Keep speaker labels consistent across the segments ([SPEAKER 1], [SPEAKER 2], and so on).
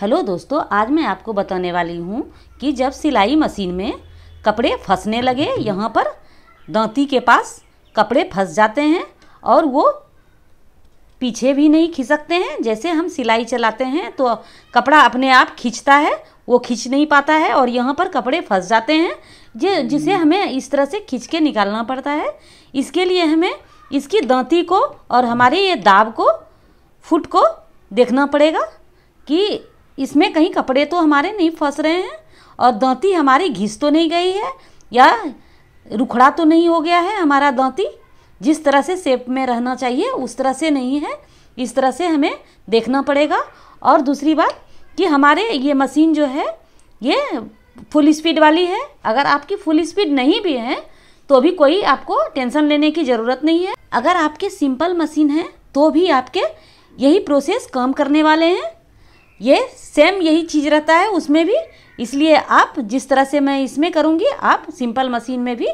[SPEAKER 1] Hello दोस्तों आज मैं आपको बताने वाली हूँ कि जब सिलाई मशीन में कपड़े फंसने लगे यहाँ पर दांती के पास कपड़े फंस जाते हैं और वो पीछे भी नहीं खिसकते हैं जैसे हम सिलाई चलाते हैं तो कपड़ा अपने आप खींचता है वो खींच नहीं पाता है और यहाँ पर कपड़े फंस जाते हैं जे जिसे हम्म। हमें इस तरह से खींच के निकालना पड़ता है इसके लिए हमें इसकी दांती को और हमारे ये दाब को फुट को देखना पड़ेगा कि इसमें कहीं कपड़े तो हमारे नहीं फंस रहे हैं और दांती हमारी घिस तो नहीं गई है या रुखड़ा तो नहीं हो गया है हमारा दांती जिस तरह से सेप में रहना चाहिए उस तरह से नहीं है इस तरह से हमें देखना पड़ेगा और दूसरी बात कि हमारे ये मशीन जो है ये फुल स्पीड वाली है अगर आपकी फुल स्पीड नहीं भी है तो भी कोई आपको टेंशन लेने की ज़रूरत नहीं है अगर आपके सिंपल मशीन है तो भी आपके यही प्रोसेस काम करने वाले हैं ये सेम यही चीज़ रहता है उसमें भी इसलिए आप जिस तरह से मैं इसमें करूँगी आप सिंपल मशीन में भी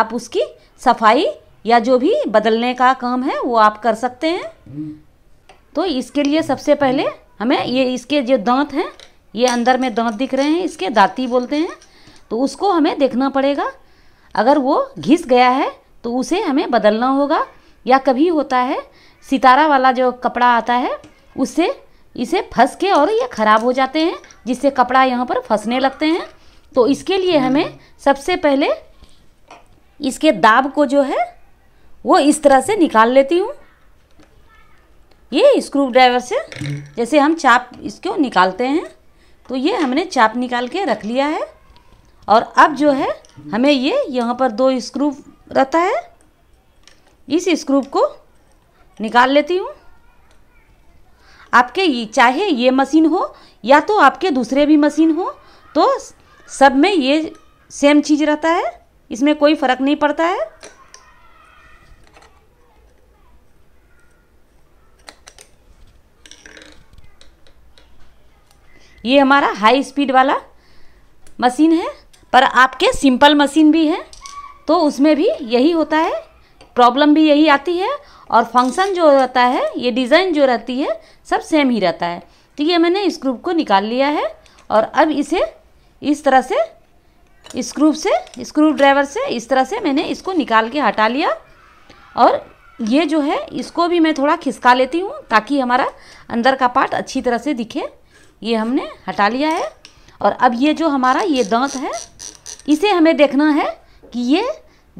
[SPEAKER 1] आप उसकी सफाई या जो भी बदलने का काम है वो आप कर सकते हैं तो इसके लिए सबसे पहले हमें ये इसके जो दांत हैं ये अंदर में दांत दिख रहे हैं इसके दाँती बोलते हैं तो उसको हमें देखना पड़ेगा अगर वो घिस गया है तो उसे हमें बदलना होगा या कभी होता है सितारा वाला जो कपड़ा आता है उससे इसे फंस के और ये ख़राब हो जाते हैं जिससे कपड़ा यहाँ पर फंसने लगते हैं तो इसके लिए हम्म। हमें सबसे पहले इसके दाब को जो है वो इस तरह से निकाल लेती हूँ ये स्क्रू ड्राइवर से जैसे हम चाप इसको निकालते हैं तो ये हमने चाप निकाल के रख लिया है और अब जो है हमें ये यहाँ पर दो स्क्रू रहता है इस स्क्रू को निकाल लेती हूँ आपके चाहे ये मशीन हो या तो आपके दूसरे भी मशीन हो तो सब में ये सेम चीज़ रहता है इसमें कोई फ़र्क नहीं पड़ता है ये हमारा हाई स्पीड वाला मशीन है पर आपके सिंपल मशीन भी है तो उसमें भी यही होता है प्रॉब्लम भी यही आती है और फंक्शन जो रहता है ये डिज़ाइन जो रहती है सब सेम ही रहता है ठीक है मैंने इस ग्रुप को निकाल लिया है और अब इसे इस तरह से स्क्रूप से स्क्रू ड्राइवर से इस तरह से मैंने इसको निकाल के हटा लिया और ये जो है इसको भी मैं थोड़ा खिसका लेती हूँ ताकि हमारा अंदर का पार्ट अच्छी तरह से दिखे ये हमने हटा लिया है और अब ये जो हमारा ये दांत है इसे हमें देखना है कि ये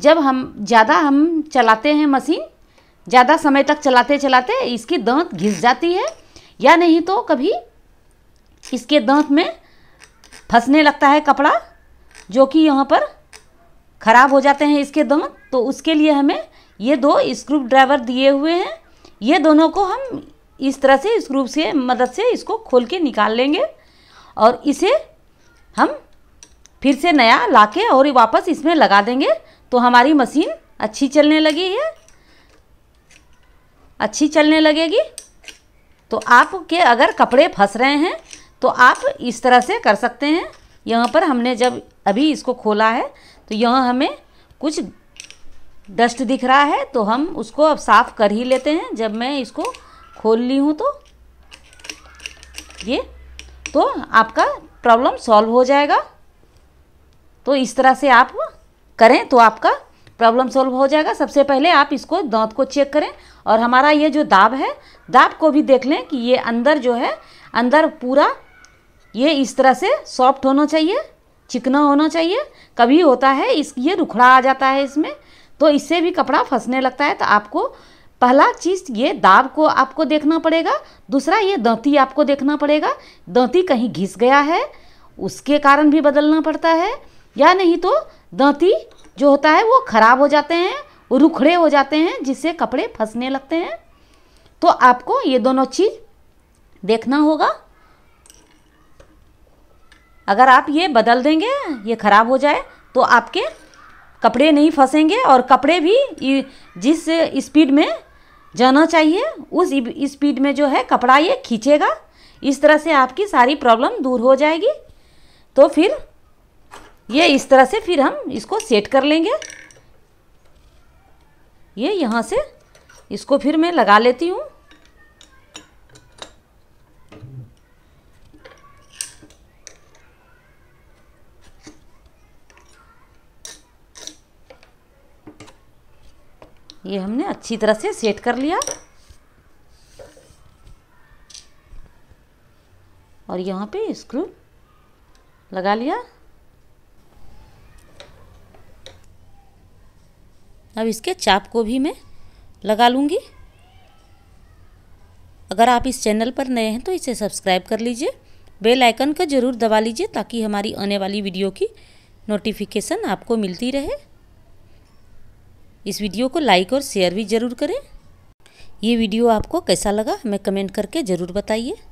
[SPEAKER 1] जब हम ज़्यादा हम चलाते हैं मशीन ज़्यादा समय तक चलाते चलाते इसकी दांत घिस जाती है या नहीं तो कभी इसके दांत में फंसने लगता है कपड़ा जो कि यहाँ पर ख़राब हो जाते हैं इसके दांत तो उसके लिए हमें ये दो स्क्रू ड्राइवर दिए हुए हैं ये दोनों को हम इस तरह से स्क्रू से मदद से इसको खोल के निकाल लेंगे और इसे हम फिर से नया लाके और वापस इसमें लगा देंगे तो हमारी मशीन अच्छी चलने लगी है अच्छी चलने लगेगी तो आपके अगर कपड़े फंस रहे हैं तो आप इस तरह से कर सकते हैं यहाँ पर हमने जब अभी इसको खोला है तो यहाँ हमें कुछ डस्ट दिख रहा है तो हम उसको अब साफ़ कर ही लेते हैं जब मैं इसको खोल ली हूँ तो ये तो आपका प्रॉब्लम सॉल्व हो जाएगा तो इस तरह से आप करें तो आपका प्रॉब्लम सॉल्व हो जाएगा सबसे पहले आप इसको दांत को चेक करें और हमारा ये जो दाब है दाब को भी देख लें कि ये अंदर जो है अंदर पूरा ये इस तरह से सॉफ्ट होना चाहिए चिकना होना चाहिए कभी होता है इस ये रुखड़ा आ जाता है इसमें तो इससे भी कपड़ा फंसने लगता है तो आपको पहला चीज़ ये दाब को आपको देखना पड़ेगा दूसरा ये दांती आपको देखना पड़ेगा दांती कहीं घिस गया है उसके कारण भी बदलना पड़ता है या नहीं तो दांती जो होता है वो खराब हो जाते हैं रुखड़े हो जाते हैं जिससे कपड़े फंसने लगते हैं तो आपको ये दोनों चीज़ देखना होगा अगर आप ये बदल देंगे ये ख़राब हो जाए तो आपके कपड़े नहीं फंसेंगे और कपड़े भी जिस स्पीड में जाना चाहिए उस स्पीड में जो है कपड़ा ये खींचेगा इस तरह से आपकी सारी प्रॉब्लम दूर हो जाएगी तो फिर ये इस तरह से फिर हम इसको सेट कर लेंगे ये यहाँ से इसको फिर मैं लगा लेती हूँ ये हमने अच्छी तरह से सेट कर लिया और यहाँ पे स्क्रू लगा लिया अब इसके चाप को भी मैं लगा लूँगी अगर आप इस चैनल पर नए हैं तो इसे सब्सक्राइब कर लीजिए बेल आइकन का ज़रूर दबा लीजिए ताकि हमारी आने वाली वीडियो की नोटिफिकेशन आपको मिलती रहे इस वीडियो को लाइक और शेयर भी ज़रूर करें ये वीडियो आपको कैसा लगा हमें कमेंट करके ज़रूर बताइए